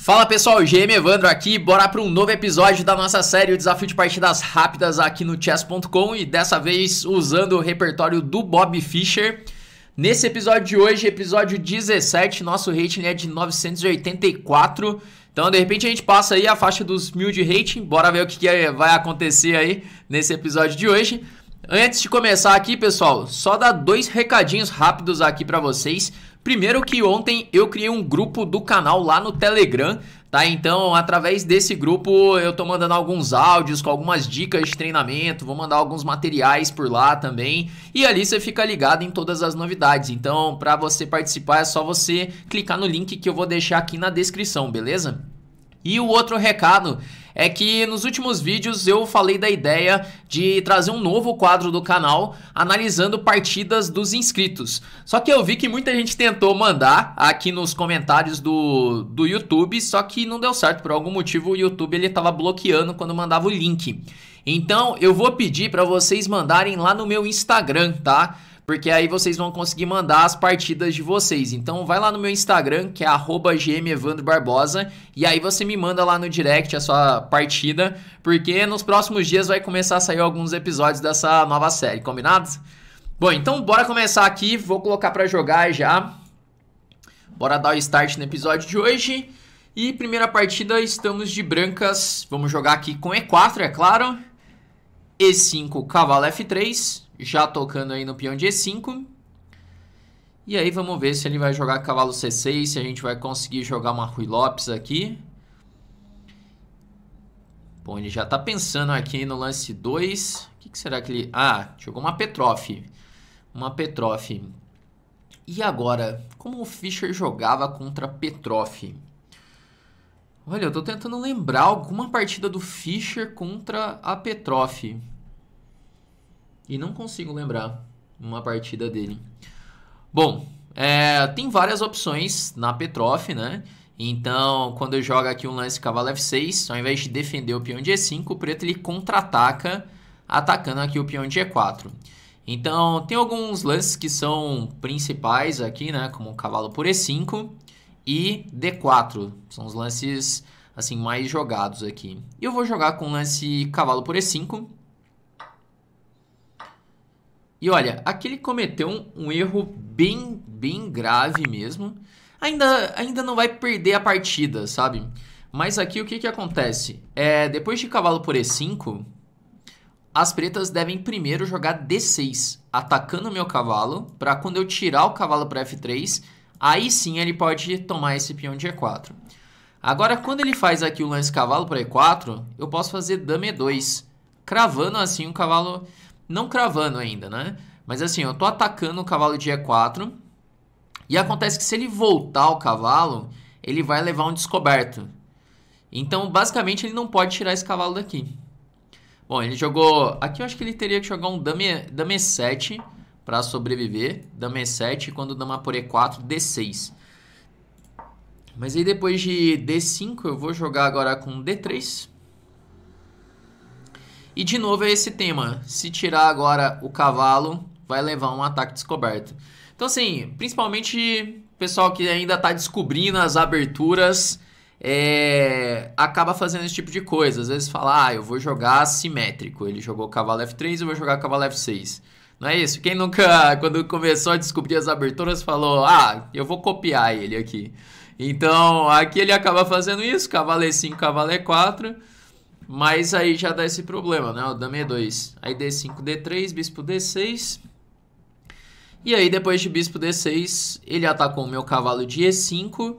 Fala pessoal, GM Evandro aqui, bora para um novo episódio da nossa série O Desafio de Partidas Rápidas aqui no chess.com e dessa vez usando o repertório do Bob Fischer. Nesse episódio de hoje, episódio 17, nosso rating é de 984. Então, de repente, a gente passa aí a faixa dos mil de rating. Bora ver o que, que vai acontecer aí nesse episódio de hoje. Antes de começar aqui, pessoal, só dar dois recadinhos rápidos aqui para vocês. Primeiro que ontem eu criei um grupo do canal lá no Telegram, tá? Então, através desse grupo eu tô mandando alguns áudios com algumas dicas de treinamento, vou mandar alguns materiais por lá também. E ali você fica ligado em todas as novidades. Então, para você participar é só você clicar no link que eu vou deixar aqui na descrição, beleza? E o outro recado é que nos últimos vídeos eu falei da ideia de trazer um novo quadro do canal analisando partidas dos inscritos. Só que eu vi que muita gente tentou mandar aqui nos comentários do, do YouTube, só que não deu certo. Por algum motivo o YouTube ele estava bloqueando quando mandava o link. Então eu vou pedir para vocês mandarem lá no meu Instagram, tá? porque aí vocês vão conseguir mandar as partidas de vocês. Então vai lá no meu Instagram, que é @gmevandrobarbosa, e aí você me manda lá no direct a sua partida, porque nos próximos dias vai começar a sair alguns episódios dessa nova série, combinado? Bom, então bora começar aqui, vou colocar para jogar já. Bora dar o start no episódio de hoje. E primeira partida, estamos de brancas. Vamos jogar aqui com E4, é claro. E5, cavalo F3 já tocando aí no peão de E5. E aí vamos ver se ele vai jogar cavalo C6, se a gente vai conseguir jogar uma Rui Lopes aqui. Bom, ele já está pensando aqui no lance 2. O que, que, será que ele... Ah, jogou uma Petroff. Uma Petroff. E agora, como o Fischer jogava contra Petroff? Olha, eu estou tentando lembrar alguma partida do Fischer contra a Petroff e não consigo lembrar uma partida dele. Bom, é, tem várias opções na Petrof, né? Então, quando eu jogo aqui um lance cavalo F6, ao invés de defender o peão de E5, o preto ele contra-ataca, atacando aqui o peão de E4. Então, tem alguns lances que são principais aqui, né? Como cavalo por E5 e D4. São os lances assim mais jogados aqui. Eu vou jogar com o lance cavalo por E5, e olha, aqui ele cometeu um, um, erro bem, bem grave mesmo. Ainda, ainda não vai perder a partida, sabe? Mas aqui o que, que acontece? É, depois de cavalo por E5, as pretas devem primeiro jogar D6, atacando meu cavalo, para quando eu tirar o cavalo para F3, aí sim ele pode tomar esse peão de E4. Agora, quando ele faz aqui o lance cavalo para E4, eu posso fazer dama E2, cravando assim o cavalo não cravando ainda, né? Mas assim, eu tô atacando o cavalo de E4. E acontece que se ele voltar o cavalo, ele vai levar um descoberto. Então, basicamente, ele não pode tirar esse cavalo daqui. Bom, ele jogou... Aqui eu acho que ele teria que jogar um dame, dame E7 para sobreviver. Dama E7, quando dama por E4, D6. Mas aí depois de D5, eu vou jogar agora com D3. E de novo é esse tema. Se tirar agora o cavalo, vai levar um ataque descoberto. Então, assim, principalmente pessoal que ainda está descobrindo as aberturas, é, acaba fazendo esse tipo de coisa. Às vezes fala, ah, eu vou jogar simétrico. Ele jogou cavalo F3, eu vou jogar cavalo F6. Não é isso? Quem nunca, quando começou a descobrir as aberturas, falou, ah, eu vou copiar ele aqui. Então, aqui ele acaba fazendo isso, cavalo E5, cavalo E4... Mas aí já dá esse problema, né? O dama E2. Aí D5, D3, bispo D6. E aí depois de bispo D6, ele atacou o meu cavalo de E5.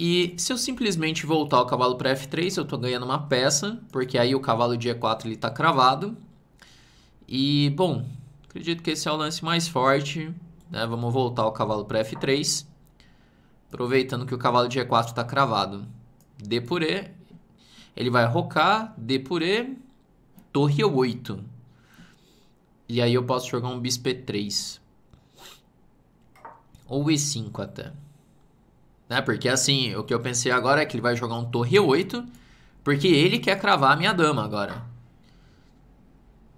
E se eu simplesmente voltar o cavalo para F3, eu estou ganhando uma peça, porque aí o cavalo de E4 ele tá cravado. E, bom, acredito que esse é o lance mais forte, né? Vamos voltar o cavalo para F3, aproveitando que o cavalo de E4 está cravado. D por E, ele vai rocar, D por E, torre 8. É e aí eu posso jogar um bispo E3. Ou E5 até. Né? Porque assim, o que eu pensei agora é que ele vai jogar um torre 8, porque ele quer cravar a minha dama agora.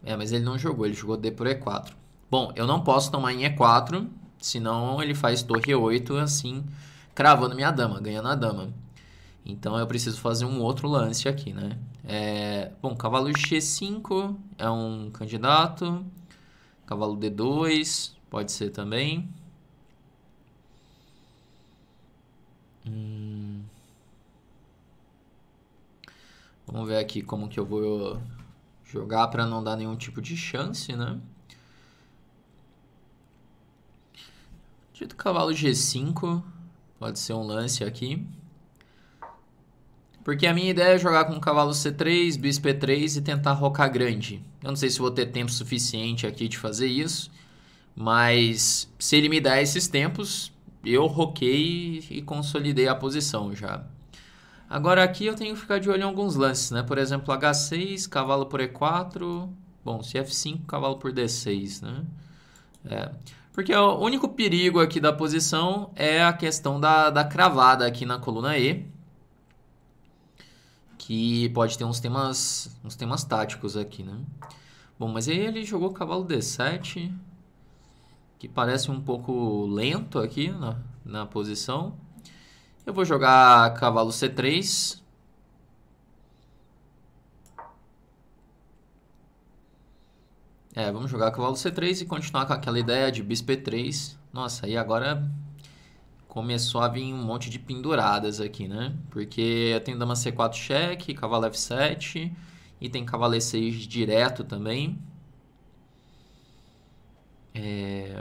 É, mas ele não jogou, ele jogou D por E4. Bom, eu não posso tomar em E4, senão ele faz torre 8 assim, cravando minha dama, ganhando a dama. Então eu preciso fazer um outro lance aqui, né? É, bom, cavalo G5 é um candidato. Cavalo D2 pode ser também. Hum. Vamos ver aqui como que eu vou jogar para não dar nenhum tipo de chance, né? Dito cavalo G5, pode ser um lance aqui. Porque a minha ideia é jogar com cavalo C3, bispo E3 e tentar rocar grande. Eu não sei se vou ter tempo suficiente aqui de fazer isso, mas se ele me der esses tempos, eu roquei e consolidei a posição já. Agora aqui eu tenho que ficar de olho em alguns lances, né? Por exemplo, H6, cavalo por E4, bom, se F5, cavalo por D6, né? É. Porque o único perigo aqui da posição é a questão da, da cravada aqui na coluna E, que pode ter uns temas, uns temas táticos aqui, né? Bom, mas aí ele jogou cavalo D7, que parece um pouco lento aqui na, na posição. Eu vou jogar cavalo C3. É, vamos jogar cavalo C3 e continuar com aquela ideia de bispo E3. Nossa, e agora começou a vir um monte de penduradas aqui, né? Porque eu tenho dama C4 cheque, cavalo F7 e tem cavalo E6 direto também. É...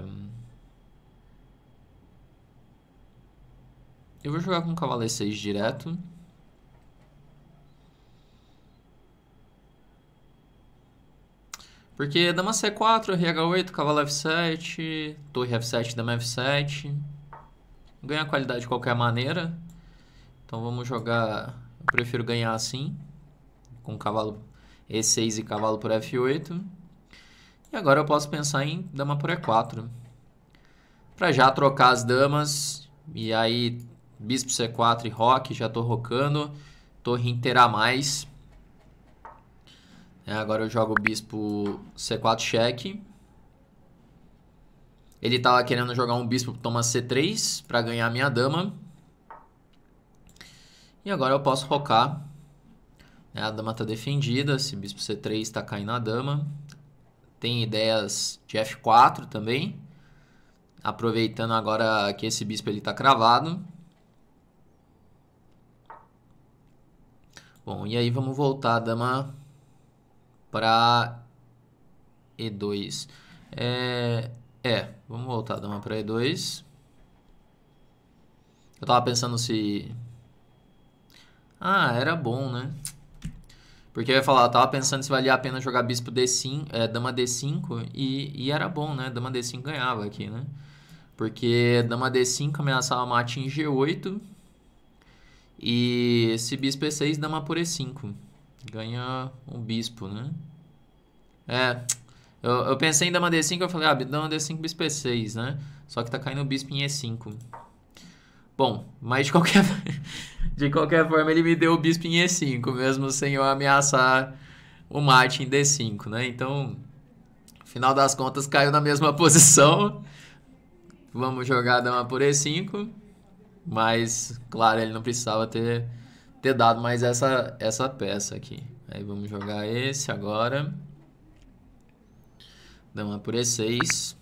Eu vou jogar com cavalo E6 direto. Porque dama C4, RH8, cavalo F7, torre F7, dama F7... Ganhar qualidade de qualquer maneira. Então vamos jogar... Eu prefiro ganhar assim. Com cavalo E6 e cavalo por F8. E agora eu posso pensar em dama por E4. Para já trocar as damas. E aí bispo C4 e roque. Já estou rocando. Torre inteira a mais. É, agora eu jogo o bispo C4 cheque. Ele estava tá querendo jogar um bispo toma C3 para ganhar minha dama. E agora eu posso rocar. É, a dama tá defendida, esse bispo C3 está caindo a dama. Tem ideias de F4 também. Aproveitando agora que esse bispo ele tá cravado. Bom, e aí vamos voltar a dama para E2. É, é, vamos voltar, dama para E2. Eu tava pensando se... Ah, era bom, né? Porque eu ia falar, eu tava pensando se valia a pena jogar bispo D5, é, dama D5, e, e era bom, né? Dama D5 ganhava aqui, né? Porque dama D5 ameaçava mate em G8, e se bispo E6, dama por E5. Ganha um bispo, né? É, eu, eu pensei em dama D5, eu falei, ah, dama D5, bispo E6, né? Só que tá caindo o bispo em E5. Bom, mas de qualquer, de qualquer forma ele me deu o bispo em E5, mesmo sem eu ameaçar o mate em D5, né? Então, final das contas, caiu na mesma posição. Vamos jogar dama por E5. Mas, claro, ele não precisava ter, ter dado mais essa, essa peça aqui. Aí vamos jogar esse agora. Dama por E6.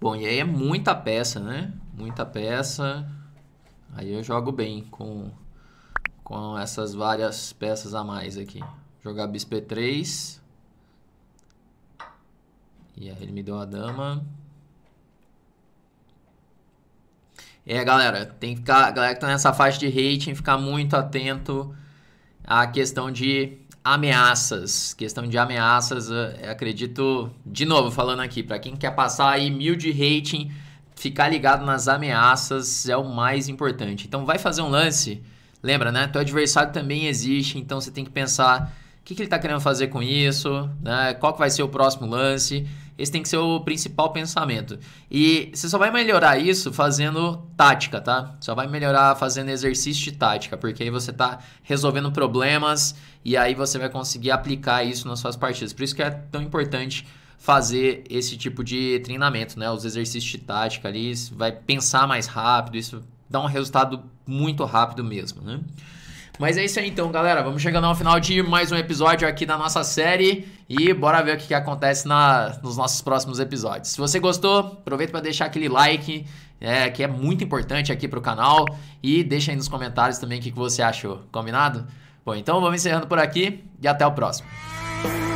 Bom, e aí é muita peça, né? Muita peça. Aí eu jogo bem com, com essas várias peças a mais aqui. Jogar bispo E3. E aí ele me deu a dama. É, galera, tem que ficar, galera que tá nessa faixa de rating, ficar muito atento à questão de ameaças, questão de ameaças, acredito, de novo falando aqui, para quem quer passar aí mil de rating, ficar ligado nas ameaças é o mais importante. Então vai fazer um lance, lembra, né? Teu adversário também existe, então você tem que pensar que, que ele está querendo fazer com isso, né? qual que vai ser o próximo lance. Esse tem que ser o principal pensamento. E você só vai melhorar isso fazendo tática, tá? Só vai melhorar fazendo exercício de tática, porque aí você está resolvendo problemas e aí você vai conseguir aplicar isso nas suas partidas. Por isso que é tão importante fazer esse tipo de treinamento, né? Os exercícios de tática ali, vai pensar mais rápido, isso dá um resultado muito rápido mesmo, né? Mas é isso aí então, galera. Vamos chegando ao final de mais um episódio aqui da nossa série e bora ver o que, que acontece na, nos nossos próximos episódios. Se você gostou, aproveita para deixar aquele like, é, que é muito importante aqui para o canal e deixa aí nos comentários também o que, que você achou, combinado? Bom, então vamos encerrando por aqui e até o próximo.